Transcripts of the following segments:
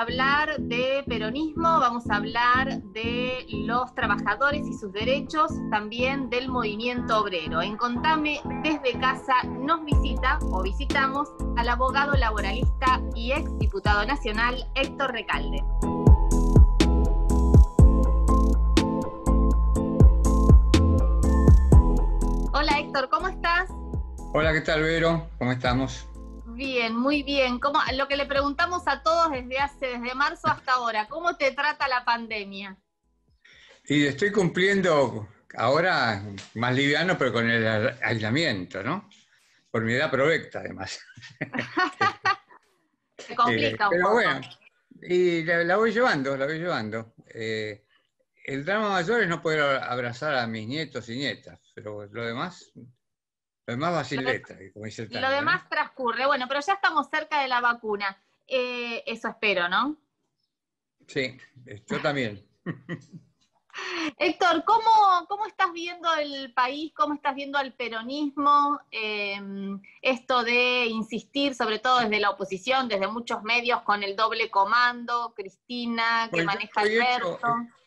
hablar de peronismo, vamos a hablar de los trabajadores y sus derechos, también del movimiento obrero. En Contame desde casa nos visita o visitamos al abogado laboralista y ex diputado nacional Héctor Recalde. Hola Héctor, ¿cómo estás? Hola, ¿qué tal Vero? ¿Cómo estamos? bien, muy bien. lo que le preguntamos a todos desde hace, desde marzo hasta ahora, ¿cómo te trata la pandemia? Y estoy cumpliendo ahora más liviano, pero con el aislamiento, ¿no? Por mi edad provecta, además. Se complica eh, un poco. bueno, y la, voy llevando, la voy llevando. Eh, el drama mayor es no poder abrazar a mis nietos y nietas, pero lo demás nada sin como dice el Lo demás transcurre. Bueno, pero ya estamos cerca de la vacuna. Eh, eso espero, ¿no? Sí, yo también. Héctor, ¿cómo, ¿cómo, estás viendo el país? ¿Cómo estás viendo al peronismo? Em, esto de insistir, sobre todo desde la oposición, desde muchos medios, con el doble comando, Cristina, que pues maneja el Alberto.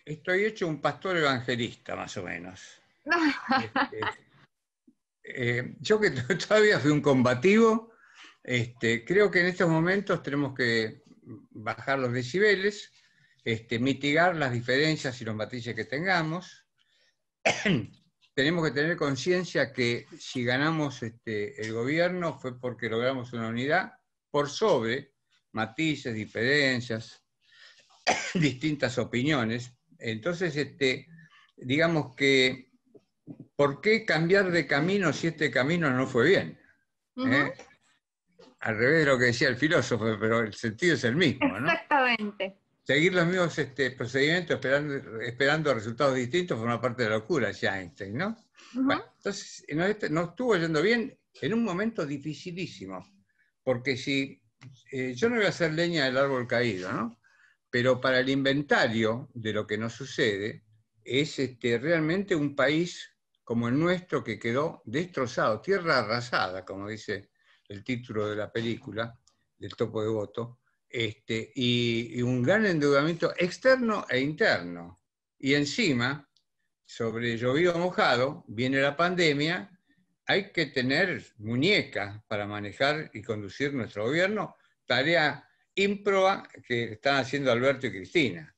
estoy hecho un pastor evangelista, más o menos. Este, eh, yo que todavía fui un combativo, este, creo que en estos momentos tenemos que bajar los decibeles, este, mitigar las diferencias y los matices que tengamos. tenemos que tener conciencia que si ganamos este, el gobierno fue porque logramos una unidad por sobre matices, diferencias, distintas opiniones. Entonces, digamos que ¿por qué cambiar de camino si este camino no fue bien? ¿Eh? Al revés de lo que decía el filósofo, pero el sentido es el mismo, ¿no? Exactamente. Seguir los mismos este, procedimientos esperando, resultados distintos una parte de la locura, decía Einstein, ¿no? entonces, nos, este, estuvo yendo bien en un momento dificilísimo, porque si eh, yo no voy a hacer leña del árbol caído, ¿no? Pero para el inventario de lo que nos sucede, es este, realmente un país como el nuestro que quedó destrozado, tierra arrasada, como dice el título de la película, del topo de voto, este, y, un gran endeudamiento externo e interno. Y encima, sobre llovido mojado, viene la pandemia, hay que tener muñecas para manejar y conducir nuestro gobierno, tarea ímproba que están haciendo Alberto y Cristina.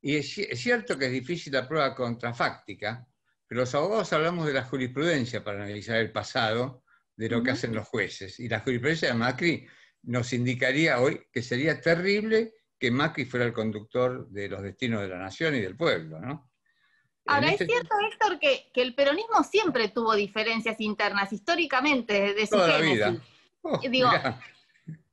Y es cierto que es difícil la prueba contrafáctica, pero los abogados hablamos de la jurisprudencia para analizar el pasado de lo que hacen los jueces. Y la jurisprudencia de Macri nos indicaría hoy que sería terrible que Macri fuera el conductor de los destinos de la nación y del pueblo, ¿no? Ahora, es este cierto, Héctor, que, el peronismo siempre tuvo diferencias internas, históricamente, desde Toda la vida. Oh,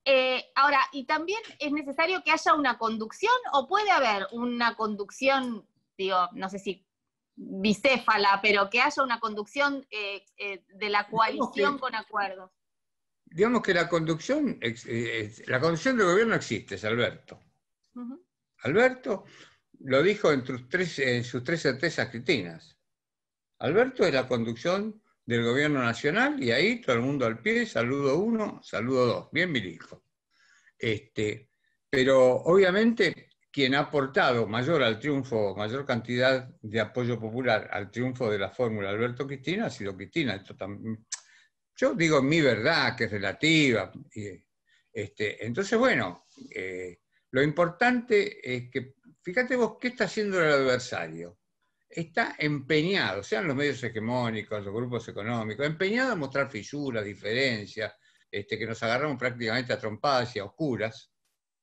eh, ahora, ¿y también es necesario que haya una conducción o puede haber una conducción, digo, no sé si bicéfala, pero que haya una conducción eh, eh, de la coalición con acuerdos. Digamos que la conducción, eh, la conducción del gobierno existe, es Alberto. Alberto lo dijo en sus, tres, en sus tres certezas cristinas. Alberto es la conducción del gobierno nacional y ahí todo el mundo al pie, saludo uno, saludo dos, bien mi hijo. Este, pero obviamente quien ha aportado mayor al triunfo, mayor cantidad de apoyo popular al triunfo de la fórmula Alberto Cristina ha sido Cristina. yo digo mi verdad, que es relativa. Este, entonces, bueno, eh, lo importante es que, fíjate vos, ¿qué está haciendo el adversario? Está empeñado, sean los medios hegemónicos, los grupos económicos, empeñado a mostrar fisuras, diferencias, este, que nos agarramos prácticamente a trompadas y a oscuras,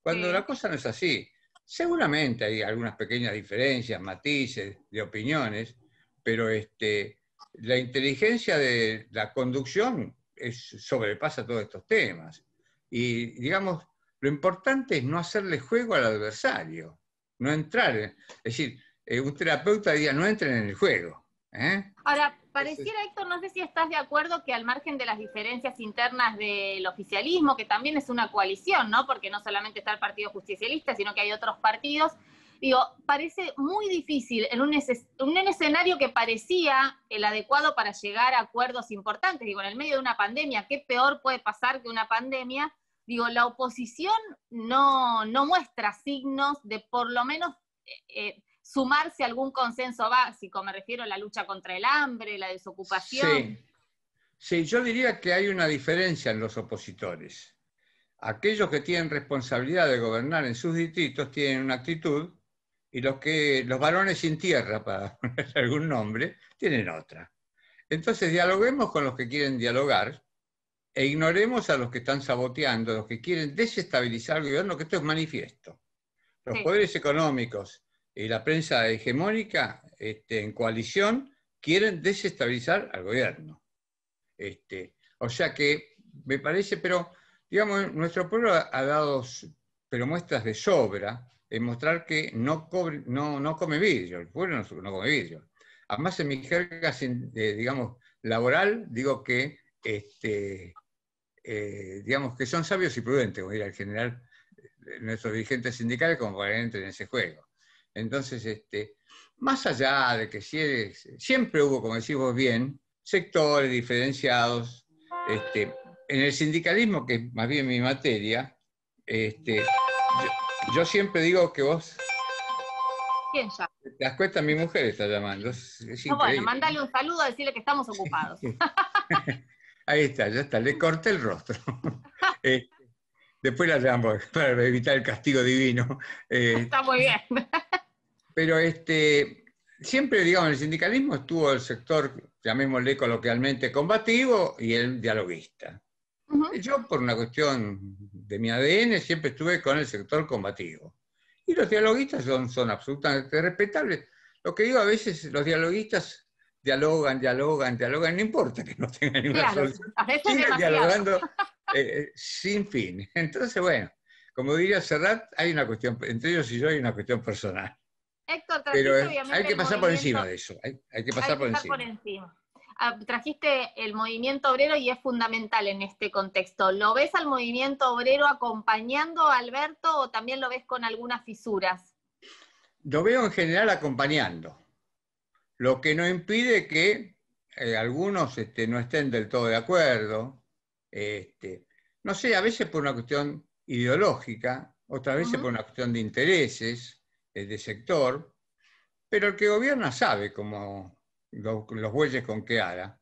cuando la cosa no es así. Seguramente hay algunas pequeñas diferencias, matices de opiniones, pero este, la inteligencia de la conducción sobrepasa todos estos temas. Y digamos, lo importante es no hacerle juego al adversario, no entrar, es decir, eh, un terapeuta diría, no entren en el juego. ¿Eh? Ahora, pareciera, Héctor, no sé si estás de acuerdo que al margen de las diferencias internas del oficialismo, que también es una coalición, ¿no? Porque no solamente está el Partido Justicialista, sino que hay otros partidos. Digo, parece muy difícil en un, escenario que parecía el adecuado para llegar a acuerdos importantes. Digo, en el medio de una pandemia, ¿qué peor puede pasar que una pandemia? Digo, la oposición no, muestra signos de por lo menos... Eh, eh, sumarse a algún consenso básico, me refiero a la lucha contra el hambre, la desocupación. Sí. yo diría que hay una diferencia en los opositores. Aquellos que tienen responsabilidad de gobernar en sus distritos tienen una actitud y los que los varones sin tierra, para poner algún nombre, tienen otra. Entonces dialoguemos con los que quieren dialogar e ignoremos a los que están saboteando, los que quieren desestabilizar el gobierno, que esto es manifiesto. Los poderes económicos, y la prensa hegemónica este, en coalición quieren desestabilizar al gobierno. Este, o sea que me parece, pero digamos, nuestro pueblo ha dado pero muestras de sobra en mostrar que no, no, no come vidrio, el pueblo no, come vidrio. Además, en mi jerga, digamos, laboral, digo que, este, eh, digamos, que son sabios y prudentes, como diría el general, eh, nuestros dirigentes sindicales, como para en ese juego. Entonces, este, más allá de que siempre hubo, como decís vos bien, sectores diferenciados, este, en el sindicalismo, que es más bien mi materia, este, yo, siempre digo que vos... ¿Quién ya? Las cuestas mi mujer está llamando. bueno, mandale un saludo, a decirle que estamos ocupados. Ahí está, ya está, le corté el rostro. Después la llamo para evitar el castigo divino. Eh, Está muy bien. Pero este, siempre, digamos, en el sindicalismo estuvo el sector, llamémosle coloquialmente, combativo y el dialoguista. Yo, por una cuestión de mi ADN, siempre estuve con el sector combativo. Y los dialoguistas son, absolutamente respetables. Lo que digo a veces, los dialoguistas dialogan, dialogan, dialogan, no importa que no tengan ninguna claro, solución. Siguen dialogando eh, sin fin. Entonces, bueno, como diría Serrat, hay una cuestión, entre ellos y yo hay una cuestión personal. Héctor, Pero eh, hay que pasar por encima de eso, hay, que pasar por, encima. Ah, trajiste el movimiento obrero y es fundamental en este contexto. ¿Lo ves al movimiento obrero acompañando a Alberto o también lo ves con algunas fisuras? Lo veo en general acompañando, lo que no impide que eh, algunos este, no estén del todo de acuerdo, este, no sé, a veces por una cuestión ideológica, otras veces por una cuestión de intereses, eh, de sector, pero el que gobierna sabe cómo los, bueyes con que hará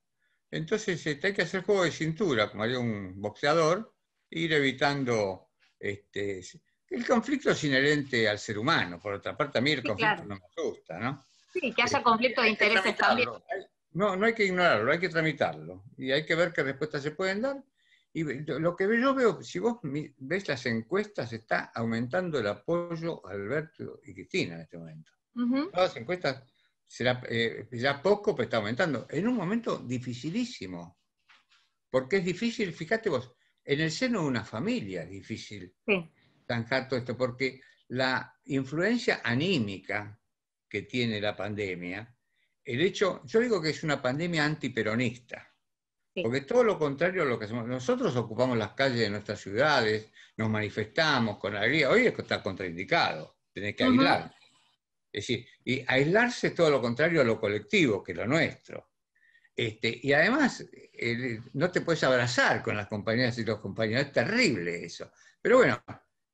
Entonces este, hay que hacer juego de cintura, como haría un boxeador, e ir evitando este, el conflicto es inherente al ser humano. Por otra parte, a mí el conflicto no me gusta ¿no? Sí, que haya este, conflicto de intereses también. No, no hay que ignorarlo, hay que tramitarlo. Y hay que ver qué respuestas se pueden dar y lo que yo veo, si vos ves las encuestas, está aumentando el apoyo a Alberto y Cristina en este momento. las encuestas, será, eh, ya poco, pero está aumentando. En un momento dificilísimo. Porque es difícil, fíjate vos, en el seno de una familia es difícil sí. todo esto, porque la influencia anímica que tiene la pandemia, el hecho, yo digo que es una pandemia antiperonista porque todo lo contrario a lo que hacemos. Nosotros ocupamos las calles de nuestras ciudades, nos manifestamos con alegría. Hoy es está contraindicado, tenés que aislar. Es decir, y aislarse es todo lo contrario a lo colectivo, que es lo nuestro. Este, y además, no te puedes abrazar con las compañeras y los compañeros, es terrible eso. Pero bueno,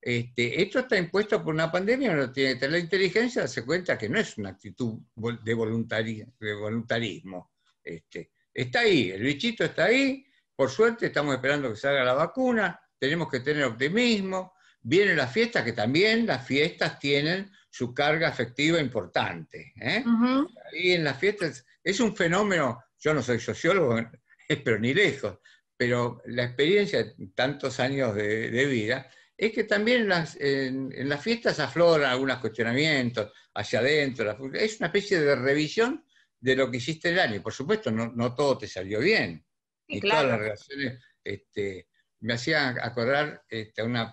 este, esto está impuesto por una pandemia, uno tiene que tener la inteligencia, darse cuenta que no es una actitud de, voluntarismo. Este, Está ahí, el bichito está ahí, por suerte estamos esperando que salga la vacuna, tenemos que tener optimismo, vienen las fiestas, que también las fiestas tienen su carga afectiva importante. Y ¿eh? en las fiestas es un fenómeno, yo no soy sociólogo, pero ni lejos, pero la experiencia de tantos años de, vida es que también en, las fiestas afloran algunos cuestionamientos hacia adentro, es una especie de revisión de lo que hiciste el año. Por supuesto, no, todo te salió bien. y todas las relaciones. Este, me hacía acordar este, una,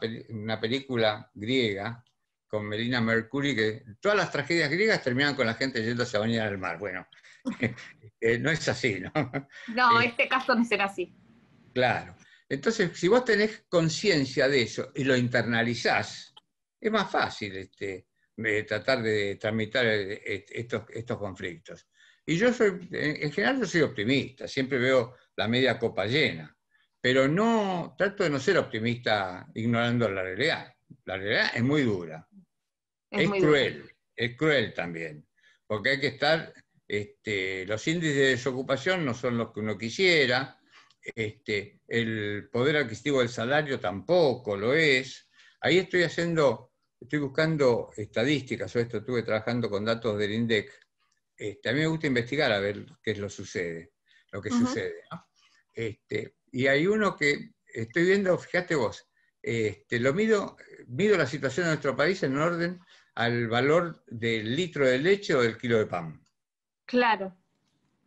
película griega con Melina Mercury, que todas las tragedias griegas terminan con la gente yéndose a bañar al mar. Bueno, eh, no es así, ¿no? No, eh, este caso no será así. Claro. Entonces, si vos tenés conciencia de eso y lo internalizás, es más fácil este, tratar de tramitar eh, estos, estos conflictos. Y yo soy, en general yo soy optimista, siempre veo la media copa llena, pero no, trato de no ser optimista ignorando la realidad. La realidad es muy dura, es, cruel, es cruel también, porque hay que estar, este, los índices de desocupación no son los que uno quisiera, este, el poder adquisitivo del salario tampoco lo es. Ahí estoy haciendo, estoy buscando estadísticas, o esto estuve trabajando con datos del INDEC, este, a mí me gusta investigar a ver qué es lo sucede, lo que sucede. Este, y hay uno que estoy viendo, fíjate vos, este, lo mido, mido la situación de nuestro país en orden al valor del litro de leche o del kilo de pan. Claro.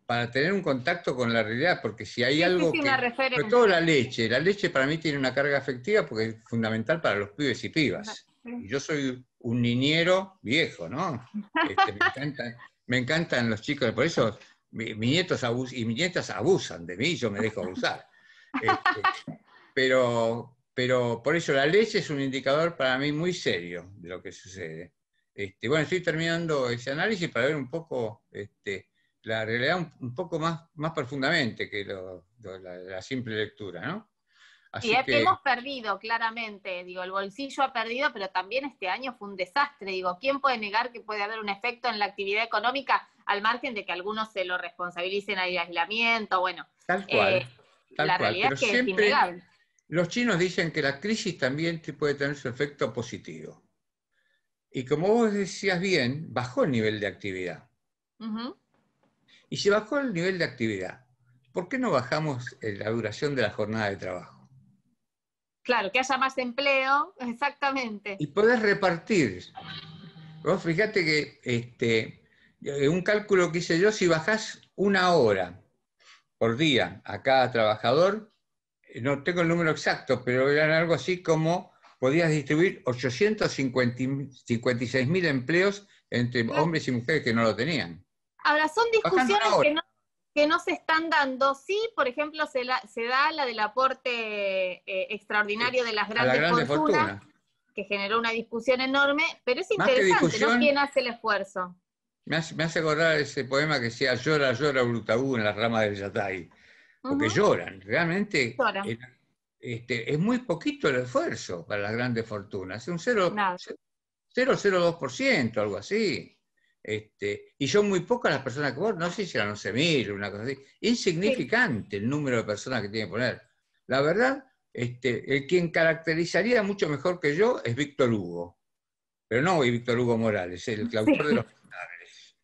Para tener un contacto con la realidad, porque si hay algo que... Sobre todo la leche. La leche para mí tiene una carga afectiva porque es fundamental para los pibes y pibas. yo soy un niñero viejo, ¿no? Este, me encantan los chicos, por eso mis nietos y mis nietas abusan de mí, yo me dejo abusar. Este, pero, pero por eso la leche es un indicador para mí muy serio de lo que sucede. Este, bueno, estoy terminando ese análisis para ver un poco este, la realidad un, poco más, más profundamente que la simple lectura, ¿no? y hemos perdido, claramente. Digo, el bolsillo ha perdido, pero también este año fue un desastre. Digo, ¿quién puede negar que puede haber un efecto en la actividad económica al margen de que algunos se lo responsabilicen al aislamiento? Bueno, tal cual. Eh, la realidad es que siempre Los chinos dicen que la crisis también puede tener su efecto positivo. Y como vos decías bien, bajó el nivel de actividad. Y si bajó el nivel de actividad, ¿por qué no bajamos eh, la duración de la jornada de trabajo? Claro, que haya más empleo, exactamente. Y podés repartir. Vos fíjate que este, eh, un cálculo que hice yo, si bajás una hora por día a cada trabajador, eh, no tengo el número exacto, pero eran algo así como podías distribuir 856 mil empleos entre hombres y mujeres que no lo tenían. Ahora, son discusiones que no que no se están dando. Sí, por ejemplo, se, da la del aporte eh, extraordinario de las grandes fortunas, que generó una discusión enorme, pero es interesante, ¿no? ¿Quién hace el esfuerzo? Me hace, acordar ese poema que decía llora, llora, brutabú en las ramas del yatay. Porque lloran, realmente este, es muy poquito el esfuerzo para las grandes fortunas, es un 0,02%, algo así. Este, y son muy pocas las personas que votan, no sé si eran 11.000 o una cosa así. Insignificante el número de personas que tiene que poner. La verdad, este, el quien caracterizaría mucho mejor que yo es Víctor Hugo. Pero no Víctor Hugo Morales, el autor de los miserables.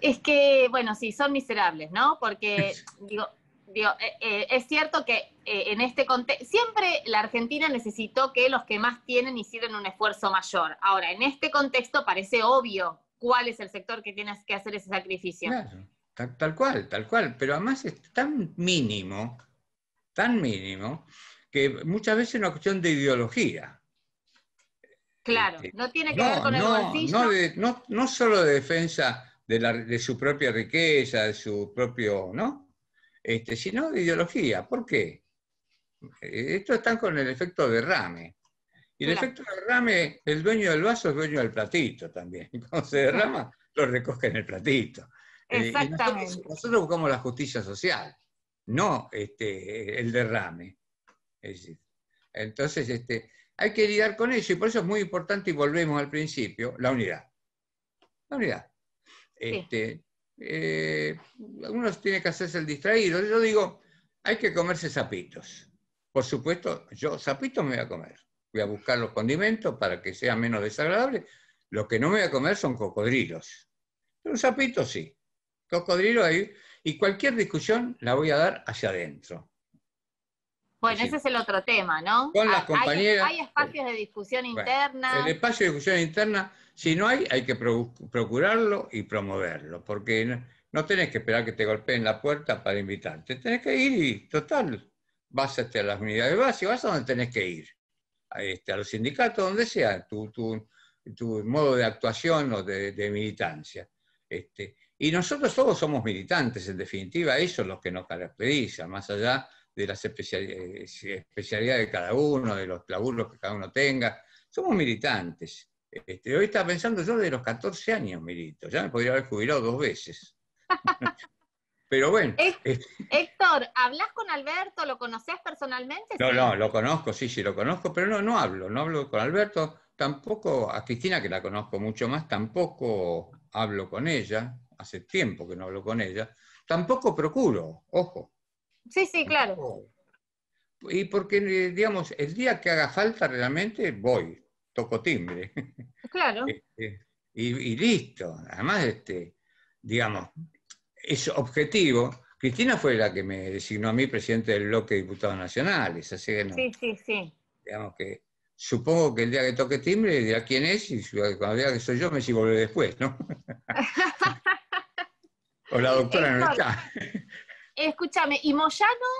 Es que, bueno, sí, son miserables, ¿no? Porque, digo, digo eh, eh, es cierto que eh, en este contexto, siempre la Argentina necesitó que los que más tienen hicieran un esfuerzo mayor. Ahora, en este contexto parece obvio cuál es el sector que tienes que hacer ese sacrificio. Claro, tal, cual, tal cual, pero además es tan mínimo, tan mínimo, que muchas veces es una cuestión de ideología. Claro, este, no tiene que ver con el bolsillo. No, no, solo de defensa de, su propia riqueza, de su propio, ¿no? Este, sino de ideología. ¿Por qué? Esto está con el efecto derrame. Y el efecto, derrame, el dueño del vaso es dueño del platito también. Y cuando se derrama, lo recoge en el platito. Eh, Exactamente. nosotros, buscamos la justicia social, no este, el derrame. entonces, este, hay que lidiar con eso y por eso es muy importante, y volvemos al principio, la unidad. La unidad. Este, algunos eh, tienen que hacerse el distraído. Yo digo, hay que comerse zapitos. Por supuesto, yo zapitos me voy a comer voy a buscar los condimentos para que sea menos desagradable. Lo que no me voy a comer son cocodrilos. Pero un sapito sí. Cocodrilo ahí. Y cualquier discusión la voy a dar hacia adentro. Bueno, ese es el otro tema, ¿no? Con las ah, compañeras. Hay, espacios de discusión interna. El espacio de discusión interna, si no hay, hay que procurarlo y promoverlo, porque no, tenés que esperar que te golpeen la puerta para invitarte. Tenés que ir y, total, vas este, a las unidades de base, vas a donde tenés que ir. Este, a los sindicatos, donde sea tu, tu, tu modo de actuación o de, militancia. Este, y nosotros todos somos militantes, en definitiva, eso es lo que nos caracteriza, más allá de las eh, especialidades de cada uno, de los laburos que cada uno tenga. Somos militantes. Este, hoy estaba pensando, yo de los 14 años milito, ya me podría haber jubilado dos veces. Pero bueno. Eh, Héctor, ¿hablas con Alberto? ¿Lo conocías personalmente? No, no, lo conozco, sí, sí, lo conozco, pero no, no hablo, no hablo con Alberto, tampoco, a Cristina, que la conozco mucho más, tampoco hablo con ella, hace tiempo que no hablo con ella, tampoco procuro, ojo. Sí, sí, claro. Y porque, eh, digamos, el día que haga falta realmente voy, toco timbre. Claro. Este, y, listo. Además, este, digamos, es objetivo. Cristina fue la que me designó a mí presidente del bloque de diputados nacionales, así que no. Sí, sí, sí. Digamos que supongo que el día que toque timbre dirá quién es y cuando diga que soy yo me si después, ¿no? o la doctora no está. escúchame, ¿y Moyano?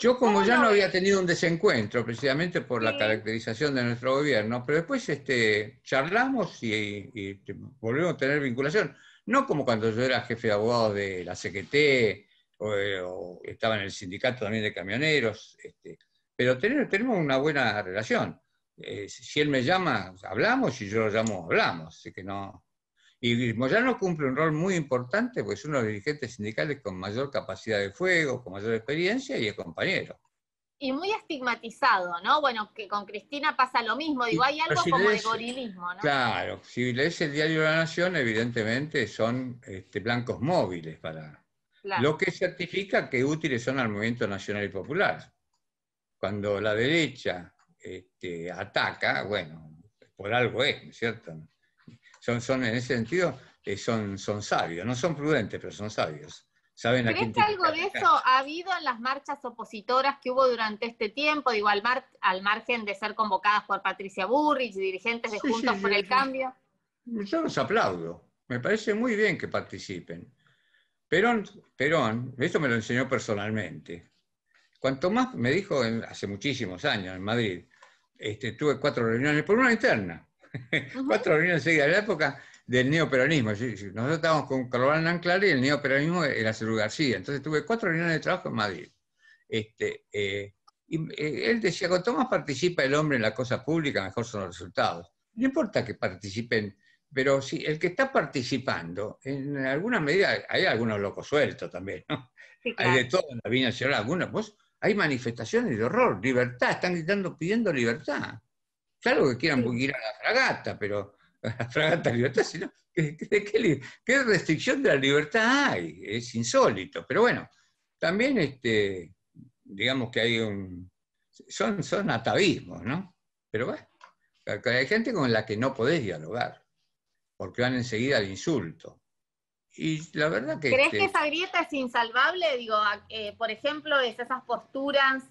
Yo con Moyano había tenido un desencuentro precisamente por la caracterización de nuestro gobierno, pero después este, charlamos y, y volvemos a tener vinculación. No como cuando yo era jefe de abogados de la CGT eh, o, estaba en el sindicato también de camioneros, este, pero tenemos, una buena relación. Eh, si él me llama, hablamos, si yo lo llamo, hablamos. Así que no. Y Moyano cumple un rol muy importante, porque es uno de los dirigentes sindicales con mayor capacidad de fuego, con mayor experiencia y es compañero y muy estigmatizado, ¿no? Bueno, que con Cristina pasa lo mismo, digo, hay algo como de gorilismo, ¿no? Claro, si lees el diario de la Nación, evidentemente son este, blancos móviles para... Lo que certifica que útiles son al movimiento nacional y popular. Cuando la derecha este, ataca, bueno, por algo es, ¿no es cierto? Son, son en ese sentido, eh, son, son sabios, no son prudentes, pero son sabios. ¿Crees que algo de eso ha habido en las marchas opositoras que hubo durante este tiempo, digo, al, margen de ser convocadas por Patricia Burrich, dirigentes de Juntos por el Cambio? Yo los aplaudo. Me parece muy bien que participen. Perón, Perón, esto me lo enseñó personalmente. Cuanto más me dijo hace muchísimos años en Madrid, este, tuve cuatro reuniones por una interna, cuatro reuniones seguidas de la época, del neoperonismo. Nosotros estábamos con Carvalho Anclar y el neoperonismo era Cedro García. Entonces tuve cuatro reuniones de trabajo en Madrid. Este, eh, y eh, él decía, cuanto más participa el hombre en la cosa pública, mejor son los resultados. No importa que participen, pero si el que está participando, en alguna medida, hay algunos locos sueltos también, ¿no? Hay de todo en la vida nacional. pues, hay manifestaciones de horror, libertad, están gritando pidiendo libertad. Claro que quieran ir a la fragata, pero libertad, ¿qué, restricción de la libertad hay, es insólito. Pero bueno, también este, digamos que hay un... Son, son atavismos, ¿no? Pero bueno, hay gente con la que no podés dialogar, porque van enseguida al insulto. Y la verdad que... ¿Crees este que esa grieta es insalvable? Digo, ah, eh, por ejemplo, esas posturas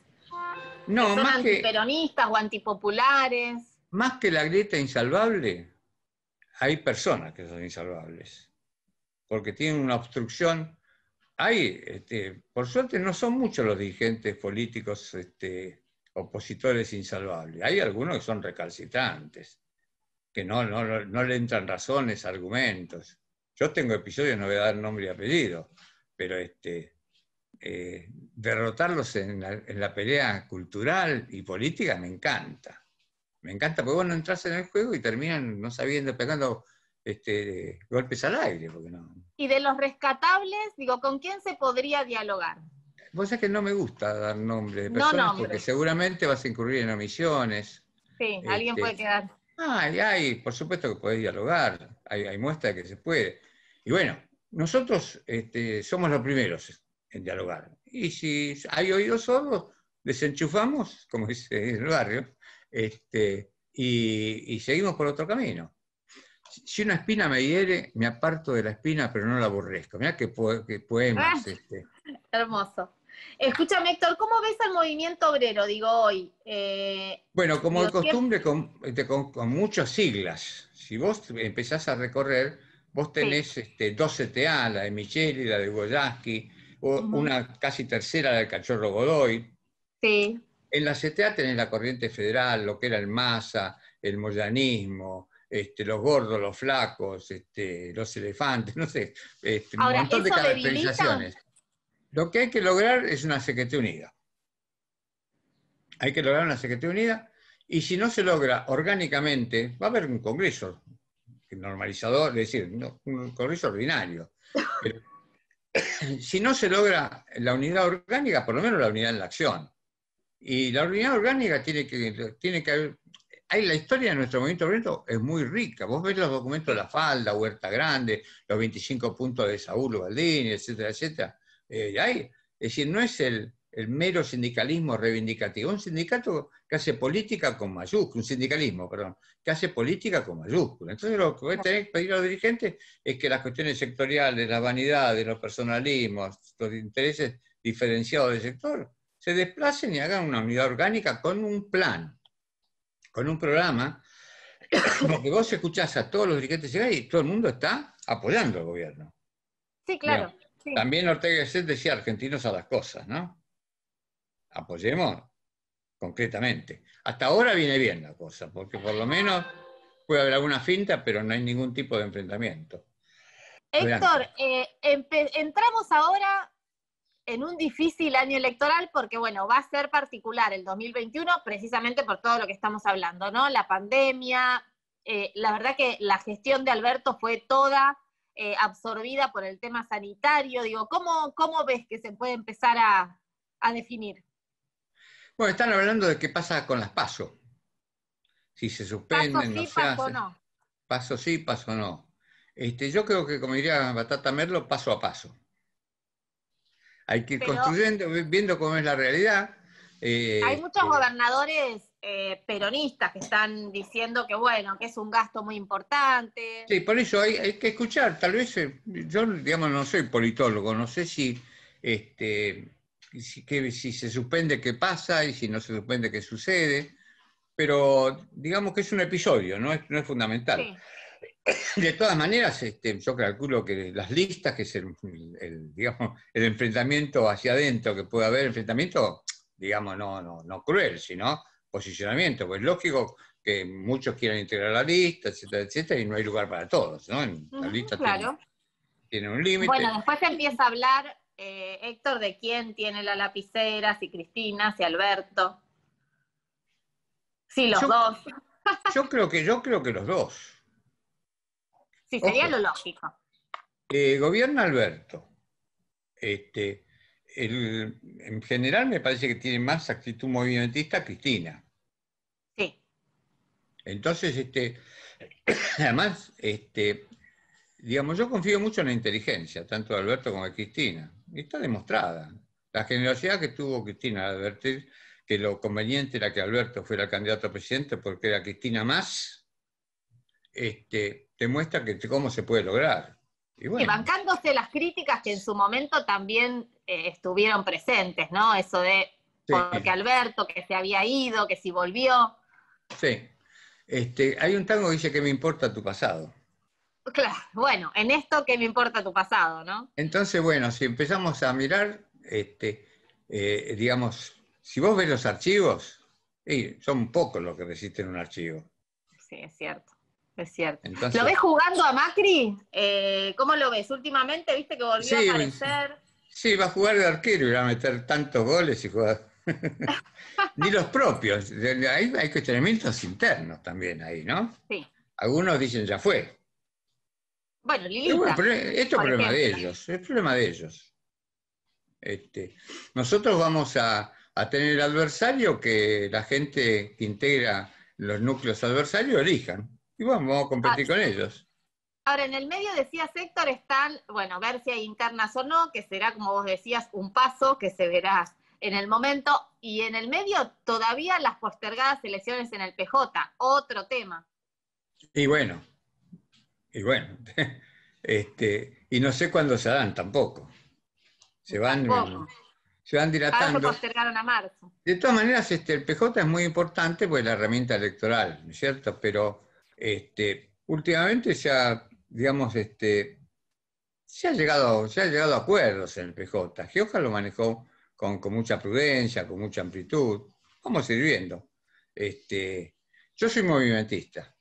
no, más antiperonistas o antipopulares. Más que la grieta insalvable, hay personas que son insalvables, porque tienen una obstrucción. Hay, este, por suerte, no son muchos los dirigentes políticos este, opositores insalvables. Hay algunos que son recalcitrantes, que no, le entran razones, argumentos. Yo tengo episodios, no voy a dar nombre y apellido, pero este, eh, derrotarlos en la pelea cultural y política me encanta me encanta, porque vos no entras en el juego y terminan, no sabiendo, pegando este, golpes al aire. Porque no. Y de los rescatables, digo, ¿con quién se podría dialogar? Vos es que no me gusta dar nombres de personas porque seguramente vas a incurrir en omisiones. Sí, alguien puede este, quedar. Ah, y hay, por supuesto que podés dialogar, hay, hay de que se puede. Y bueno, nosotros este, somos los primeros en dialogar. Y si hay oídos sordos, desenchufamos, como dice el barrio, este, y, seguimos por otro camino. Si una espina me hiere, me aparto de la espina, pero no la aborrezco. Mira que podemos. Ah, este. Hermoso. Escúchame, Héctor, ¿cómo ves el movimiento obrero, digo, hoy? Eh, bueno, como de costumbre, este, con, muchas siglas. Si vos empezás a recorrer, vos tenés este, 12TA, la de Micheli, la de Goyaski, una casi tercera, la del Cachorro Godoy. Sí. En la CTA tenés la corriente federal, lo que era el masa, el moyanismo, este, los gordos, los flacos, este, los elefantes, no sé, este, un montón de caracterizaciones. Lo que hay que lograr es una Secretaría Unida. Hay que lograr una Secretaría Unida y si no se logra orgánicamente, va a haber un Congreso normalizador, es decir, un Congreso ordinario. si no se logra la unidad orgánica, por lo menos la unidad en la acción. Y la unidad orgánica tiene que, tiene que haber... Hay, la historia de nuestro movimiento es muy rica. Vos ves los documentos de La Falda, Huerta Grande, los 25 puntos de Saúl Valdini, etcétera, etcétera. Eh, es decir, no es el, mero sindicalismo reivindicativo, un sindicato que hace política con mayúsculas. un sindicalismo, perdón, que hace política con mayúscula. Entonces lo que voy a que pedir a los dirigentes es que las cuestiones sectoriales, las vanidades, los personalismos, los intereses diferenciados del sector, se desplacen y hagan una unidad orgánica con un plan, con un programa, porque vos escuchás a todos los dirigentes y todo el mundo está apoyando al gobierno. Sí, claro. También Ortega y decía argentinos a las cosas, ¿no? Apoyemos concretamente. Hasta ahora viene bien la cosa, porque por lo menos puede haber alguna finta, pero no hay ningún tipo de enfrentamiento. Héctor, eh, entramos ahora en un difícil año electoral porque, bueno, va a ser particular el 2021 precisamente por todo lo que estamos hablando, ¿no? La pandemia, eh, la verdad que la gestión de Alberto fue toda eh, absorbida por el tema sanitario. Digo, ¿cómo, ves que se puede empezar a, definir? Bueno, están hablando de qué pasa con las pasos. Si se suspenden, paso sí, se paso No. Paso sí, paso no. Este, yo creo que, como diría Batata Merlo, paso a paso. Hay que ir construyendo, viendo cómo es la realidad. Eh, hay muchos eh, gobernadores eh, peronistas que están diciendo que bueno, que es un gasto muy importante. Sí, por eso hay, que escuchar, tal vez, yo digamos no soy politólogo, no sé si este si, se suspende qué pasa y si no se suspende qué sucede, pero digamos que es un episodio, no es, no es fundamental de todas maneras, este, yo calculo que las listas, que es el, digamos, el enfrentamiento hacia adentro que puede haber, enfrentamiento, digamos, no, no, no cruel, sino posicionamiento. Pues lógico que muchos quieran integrar la lista, etcétera, etcétera, y no hay lugar para todos, ¿no? la lista tiene, un límite. Bueno, después empieza a hablar eh, Héctor de quién tiene la lapicera, si Cristina, si Alberto. Sí, los dos. Yo creo que, yo creo que los dos. Sí, sería lo lógico. Eh, Gobierno Alberto. Este, en general me parece que tiene más actitud movimentista Cristina. Sí. Entonces, este, además, este, digamos, yo confío mucho en la inteligencia, tanto de Alberto como de Cristina. Y está demostrada. La generosidad que tuvo Cristina al advertir que lo conveniente era que Alberto fuera el candidato a presidente porque era Cristina más, este, te muestra que, cómo se puede lograr. Y bancándose las críticas que en su momento también eh, estuvieron presentes, ¿no? Eso de porque Alberto, que se había ido, que si volvió. Sí. Este, hay un tango que dice que me importa tu pasado. Claro, bueno, en esto que me importa tu pasado, ¿no? Entonces, bueno, si empezamos a mirar, este, eh, digamos, si vos ves los archivos, son pocos los que resisten un archivo. Sí, es cierto. Es cierto. ¿Lo ves jugando a Macri? Eh, ¿Cómo lo ves? Últimamente viste que volvió a pues, aparecer. Sí, va a jugar de arquero y va a meter tantos goles y jugar. Ni los propios. Hay, hay cuestionamientos internos también ahí, ¿no? Sí. Algunos dicen ya fue. Bueno, esto es problema de ellos, es problema de ellos. Este, nosotros vamos a, a tener adversario que la gente que integra los núcleos adversarios elijan. Y vamos a competir ah, con ellos. Ahora, en el medio, decía Héctor, están, bueno, ver si hay internas o no, que será, como vos decías, un paso que se verá en el momento. Y en el medio, todavía las postergadas elecciones en el PJ, otro tema. Y bueno, y bueno, este, y no sé cuándo se dan tampoco. Se van, se van dilatando. se a marzo. De todas maneras, este, el PJ es muy importante, pues la herramienta electoral, ¿no es cierto? Pero este, últimamente ya, digamos, este, se, ha llegado, a acuerdos en el PJ. Gioja lo manejó con, mucha prudencia, con mucha amplitud. Vamos a ir viendo. Este, yo soy movimentista.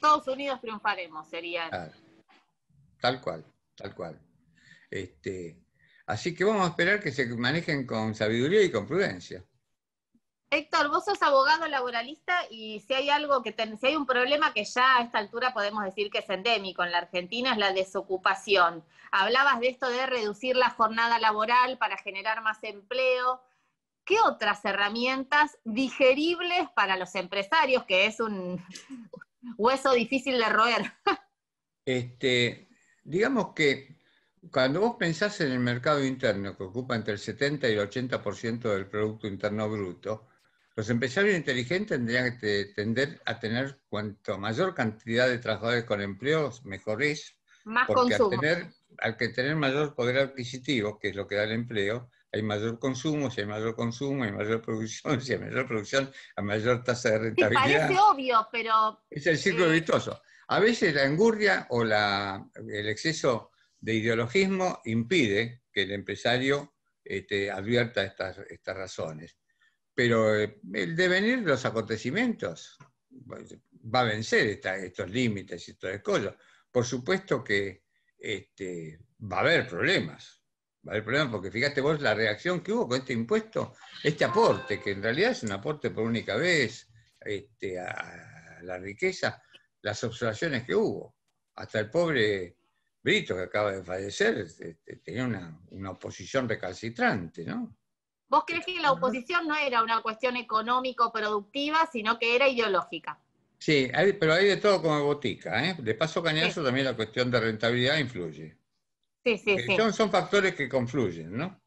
Todos unidos triunfaremos, sería. Tal cual, tal cual. así que vamos a esperar que se manejen con sabiduría y con prudencia. Héctor, vos sos abogado laboralista y si hay algo que hay un problema que ya a esta altura podemos decir que es endémico en la Argentina es la desocupación. Hablabas de esto de reducir la jornada laboral para generar más empleo. ¿Qué otras herramientas digeribles para los empresarios, que es un hueso difícil de roer? Este, digamos que cuando vos pensás en el mercado interno, que ocupa entre el 70 y el 80% del Producto Interno Bruto, los empresarios inteligentes tendrían que tender a tener cuanto mayor cantidad de trabajadores con empleos, mejor es, Más consumo. Al, tener, al tener mayor poder adquisitivo, que es lo que da el empleo, hay mayor consumo, si hay mayor consumo, hay mayor producción, si hay mayor producción, hay mayor tasa de rentabilidad. parece obvio, pero... Es el ciclo eh, vistoso. A veces la engurria o el exceso de ideologismo impide que el empresario este, advierta estas, estas razones pero eh, el devenir de los acontecimientos pues, va a vencer estos límites y estos escollos. Por supuesto que este, va a haber problemas, va a haber problemas porque fíjate vos la reacción que hubo con este impuesto, este aporte, que en realidad es un aporte por única vez este, a la riqueza, las observaciones que hubo. Hasta el pobre Brito que acaba de fallecer este, tenía una, una oposición recalcitrante, ¿no? ¿Vos creés que la oposición no era una cuestión económico-productiva, sino que era ideológica? Sí, pero hay de todo como botica. ¿eh? De paso cañazo también la cuestión de rentabilidad influye. Sí, sí, eh, sí. Son, factores que confluyen, ¿no?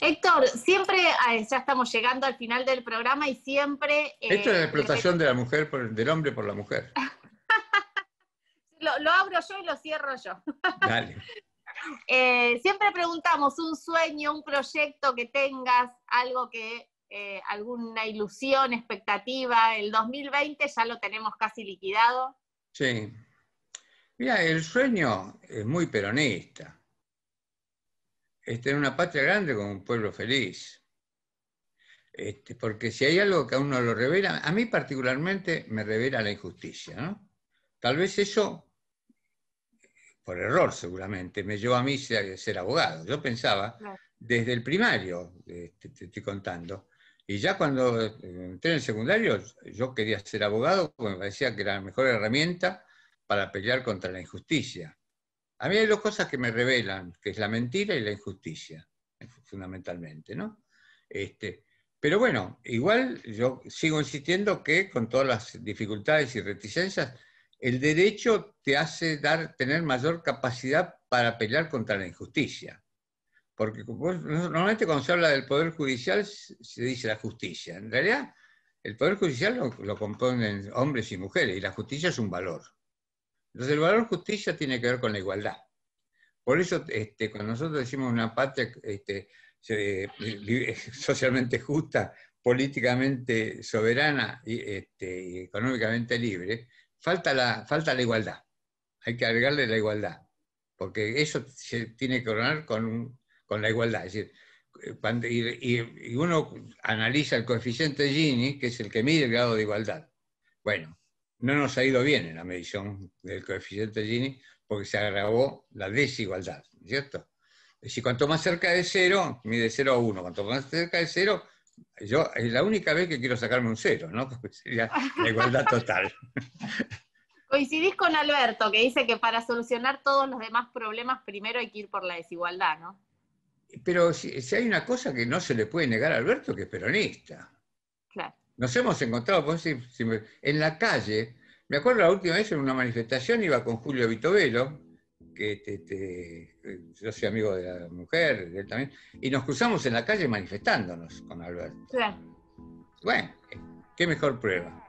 Héctor, siempre, ah, ya estamos llegando al final del programa y siempre... Eh, Esto es la explotación de la mujer, por, del hombre por la mujer. lo, lo, abro yo y lo cierro yo. Dale. Eh, siempre preguntamos un sueño, un proyecto que tengas, algo que, eh, alguna ilusión, expectativa. El 2020 ya lo tenemos casi liquidado. Sí. Mira, el sueño es muy peronista. Es tener una patria grande con un pueblo feliz. Este, porque si hay algo que a uno lo revela, a mí particularmente me revela la injusticia, Tal vez eso por error seguramente, me llevó a mí ser, ser abogado. Yo pensaba, desde el primario, este, te, estoy contando, y ya cuando eh, entré en el secundario, yo quería ser abogado porque me parecía que era la mejor herramienta para pelear contra la injusticia. A mí hay dos cosas que me revelan, que es la mentira y la injusticia, fundamentalmente, ¿no? Este, pero bueno, igual yo sigo insistiendo que con todas las dificultades y reticencias, el derecho te hace tener mayor capacidad para pelear contra la injusticia. Porque normalmente cuando se habla del Poder Judicial se dice la justicia. En realidad, el Poder Judicial lo, componen hombres y mujeres y la justicia es un valor. Entonces, el valor justicia tiene que ver con la igualdad. Por eso, este, cuando nosotros decimos una patria este, eh, eh, socialmente justa, políticamente soberana y este, económicamente libre, falta la, falta la igualdad. Hay que agregarle la igualdad, porque eso se tiene que coronar con, la igualdad. Es decir, eh, y, uno analiza el coeficiente Gini, que es el que mide el grado de igualdad. Bueno, no nos ha ido bien en la medición del coeficiente Gini porque se agravó la desigualdad, ¿cierto? Es cuanto más cerca de cero, mide 0 a 1, cuanto más cerca de cero, yo es la única vez que quiero sacarme un cero, ¿no? Porque sería la igualdad total. Coincidís con Alberto, que dice que para solucionar todos los demás problemas primero hay que ir por la desigualdad, ¿no? Pero si, hay una cosa que no se le puede negar a Alberto, que es peronista. Claro. Nos hemos encontrado pues, decir, en la calle. Me acuerdo la última vez en una manifestación iba con Julio Vitovelo, este, este, eh, yo soy amigo de la mujer, también, y nos cruzamos en la calle manifestándonos con Alberto. Bueno, qué mejor prueba.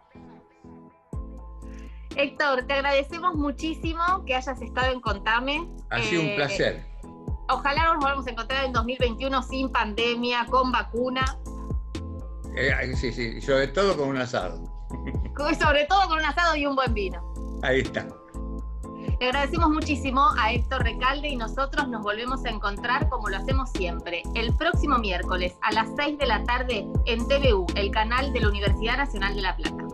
Héctor, te agradecemos muchísimo que hayas estado en Contame. Ha sido un eh, placer. Ojalá nos volvamos a encontrar en 2021 sin pandemia, con vacuna. Eh, sí, sí, sobre todo con un asado. Sobre todo con un asado y un buen vino. Ahí está. Le agradecemos muchísimo a Héctor Recalde y nosotros nos volvemos a encontrar como lo hacemos siempre, el próximo miércoles a las 6 de la tarde en TVU, el canal de la Universidad Nacional de La Plata.